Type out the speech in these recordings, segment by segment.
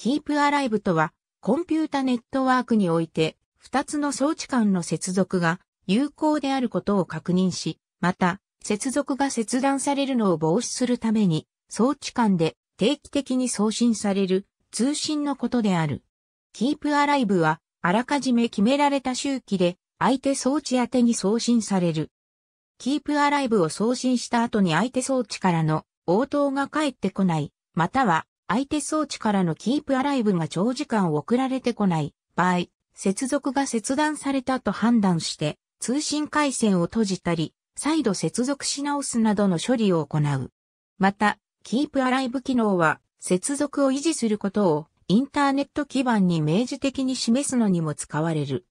キープアライブとは、コンピュータネットワークにおいて、二つの装置間の接続が有効であることを確認し、また、接続が切断されるのを防止するために、装置間で定期的に送信される通信のことである。キープアライブは、あらかじめ決められた周期で、相手装置宛てに送信される。キープアライブを送信した後に相手装置からの応答が返ってこない、または相手装置からのキープアライブが長時間送られてこない場合、接続が切断されたと判断して、通信回線を閉じたり、再度接続し直すなどの処理を行う。また、キープアライブ機能は、接続を維持することをインターネット基盤に明示的に示すのにも使われる。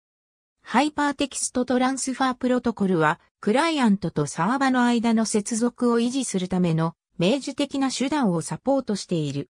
ハイパーテキストトランスファープロトコルは、クライアントとサーバの間の接続を維持するための明示的な手段をサポートしている。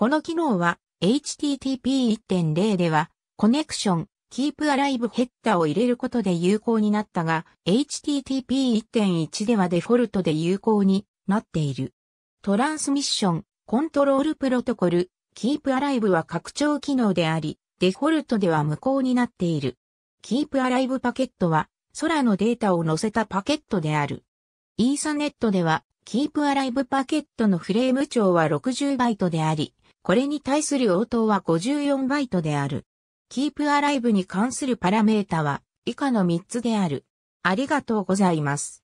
この機能は HTTP1.0 ではコネクション、キープアライブヘッダーを入れることで有効になったが HTTP1.1 ではデフォルトで有効になっている。トランスミッション、コントロールプロトコル、キープアライブは拡張機能であり、デフォルトでは無効になっている。キープアライブパケットは、空のデータを載せたパケットである。イーサネットでは、キープアライブパケットのフレーム長は60バイトであり、これに対する応答は54バイトである。Keep Alive に関するパラメータは以下の3つである。ありがとうございます。